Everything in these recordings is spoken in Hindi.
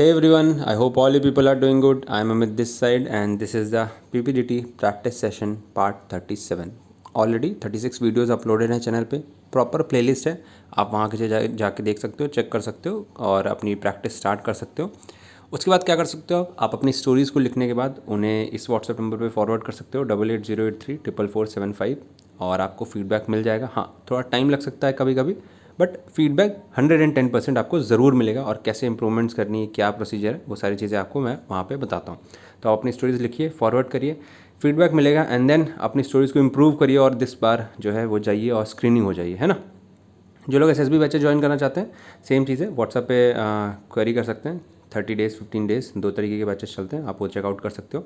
Hey everyone, I hope all you people are doing good. I am Amit this side and this is the PPDT practice session part 37. Already 36 videos uploaded हैं चैनल पे प्रॉपर प्लेलिस्ट है आप वहाँ के जा, जाके देख सकते हो चेक कर सकते हो और अपनी प्रैक्टिस स्टार्ट कर सकते हो उसके बाद क्या कर सकते हो आप अपनी स्टोरीज़ को लिखने के बाद उन्हें इस व्हाट्सएप नंबर पे फॉरवर्ड कर सकते हो double eight zero eight three triple four seven five और आपको फीडबैक मिल जाएगा हाँ थोड़ा टाइम लग सकता है कभी कभी बट फीडबैक 110 परसेंट आपको ज़रूर मिलेगा और कैसे इंप्रूवमेंट्स करनी है क्या प्रोसीजर है वो सारी चीज़ें आपको मैं वहाँ पर बताता हूँ तो आप अपनी स्टोरीज़ लिखिए फॉरवर्ड करिए फीडबैक मिलेगा एंड देन अपनी स्टोरीज़ को इम्प्रूव करिए और दिस बार जो है वो जाइए और स्क्रीनिंग हो जाइए है ना जो लोग एस एस बच्चे ज्वाइन करना चाहते हैं सेम चीज़ है व्हाट्सएप पे क्वेरी कर सकते हैं थर्टी डेज़ फिफ्टीन डेज़ दो तरीके के बैचेस चलते हैं आप वो चेकआउट कर सकते हो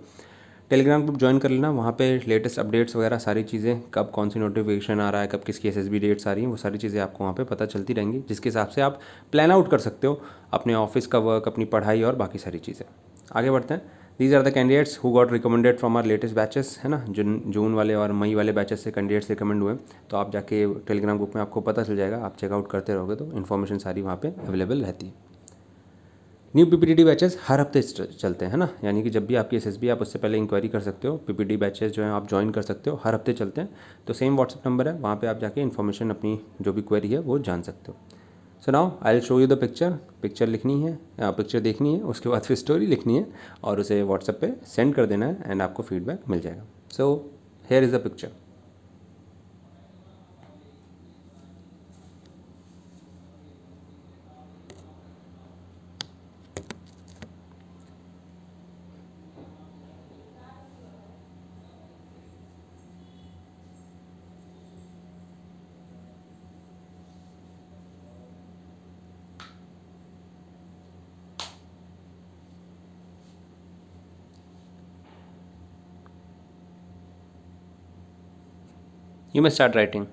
टेलीग्राम ग्रुप ज्वाइन कर लेना वहाँ पे लेटेस्ट अपडेट्स वगैरह सारी चीज़ें कब कौन सी नोटिफिकेशन आ रहा है कब किसकी एस डेट्स आ रही हैं वो सारी चीज़ें आपको वहाँ पे पता चलती रहेंगी जिसके हिसाब से आप प्लान आउट कर सकते हो अपने ऑफिस का वर्क अपनी पढ़ाई और बाकी सारी चीज़ें आगे बढ़ते हैं these are the candidates who got recommended from our latest batches है ना जून जून वाले और मई वाले बैचेस से कैंडिडेट्स रिकमेंड हुए तो आप जाके टेलीग्राम ग्रुप में आपको पता चल जाएगा आप चेकआउट करते रहोगे तो इन्फॉर्मेशन सारी वहाँ पर अवेलेबल रहती है न्यू पीपीडी बैचेस हर हफ्ते चलते हैं ना यानी कि जब भी आपकी एस आप उससे पहले इंक्वायरी कर सकते हो पीपीडी बैचेस जो हैं आप ज्वाइन कर सकते हो हर हफ्ते चलते हैं तो सेम व्हाट्सअप नंबर है वहाँ पर आप जाके इन्फॉर्मेशन अपनी जो भी क्वेरी है वो जान सकते हो so now I'll show you the picture picture लिखनी है पिक्चर देखनी है उसके बाद फिर स्टोरी लिखनी है और उसे व्हाट्सएप पे सेंड कर देना है एंड आपको फीडबैक मिल जाएगा so here is the picture you may start writing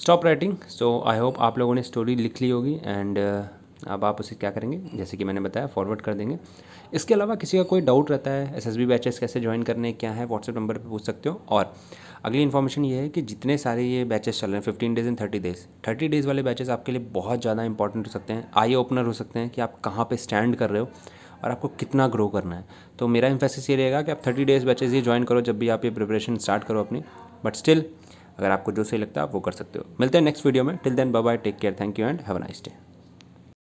stop writing so I hope आप लोगों ने स्टोरी लिख ली होगी एंड uh, अब आप उसे क्या करेंगे जैसे कि मैंने बताया फॉरवर्ड कर देंगे इसके अलावा किसी का कोई डाउट रहता है एस एस बी बैचेस कैसे ज्वाइन करने क्या है व्हाट्सएप नंबर पर पूछ सकते हो और अगली इन्फॉर्मेशन ये है कि जितने सारे ये बैचेस चल रहे हैं fifteen days in thirty days thirty days वाले बैचेस आपके लिए बहुत ज़्यादा इंपॉर्टेंट हो सकते हैं आई ओपनर हो सकते हैं कि आप कहाँ पर स्टैंड कर रहे हो और आपको कितना ग्रो करना है तो मेरा इन्फेसिस ये रहेगा कि आप थर्टी डेज़ बैचेज़ ये ज्वाइन करो जब भी आप ये प्रिपरेशन स्टार्ट करो अपनी बट स्टिल अगर आपको जो सही लगता है आप वो कर सकते हो मिलते हैं नेक्स्ट वीडियो में till then bye take care thank you and have a nice day